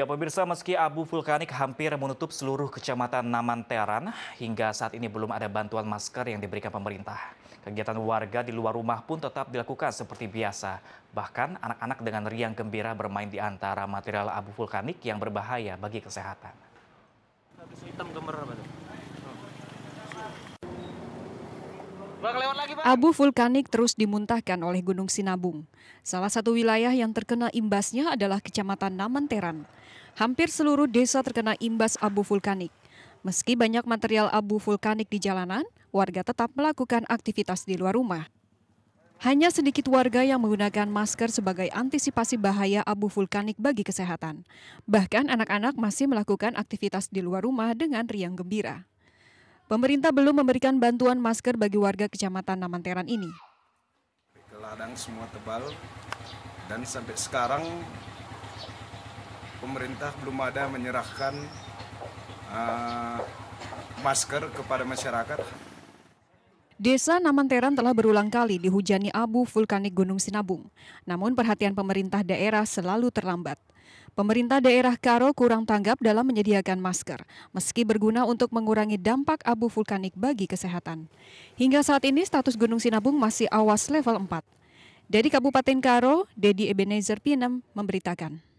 Ya pemirsa, meski abu vulkanik hampir menutup seluruh kecamatan Naman Teran, hingga saat ini belum ada bantuan masker yang diberikan pemerintah. Kegiatan warga di luar rumah pun tetap dilakukan seperti biasa. Bahkan anak-anak dengan riang gembira bermain di antara material abu vulkanik yang berbahaya bagi kesehatan. Abu vulkanik terus dimuntahkan oleh Gunung Sinabung. Salah satu wilayah yang terkena imbasnya adalah Kecamatan Namanteran hampir seluruh desa terkena imbas abu vulkanik. Meski banyak material abu vulkanik di jalanan, warga tetap melakukan aktivitas di luar rumah. Hanya sedikit warga yang menggunakan masker sebagai antisipasi bahaya abu vulkanik bagi kesehatan. Bahkan anak-anak masih melakukan aktivitas di luar rumah dengan riang gembira. Pemerintah belum memberikan bantuan masker bagi warga Kecamatan Namanteran ini. Ladang semua tebal dan sampai sekarang pemerintah belum ada menyerahkan uh, masker kepada masyarakat. Desa Namanteran telah berulang kali dihujani abu vulkanik Gunung Sinabung. Namun perhatian pemerintah daerah selalu terlambat. Pemerintah daerah Karo kurang tanggap dalam menyediakan masker, meski berguna untuk mengurangi dampak abu vulkanik bagi kesehatan. Hingga saat ini status Gunung Sinabung masih awas level 4. Dari Kabupaten Karo, Dedi Ebenezer Pinem memberitakan.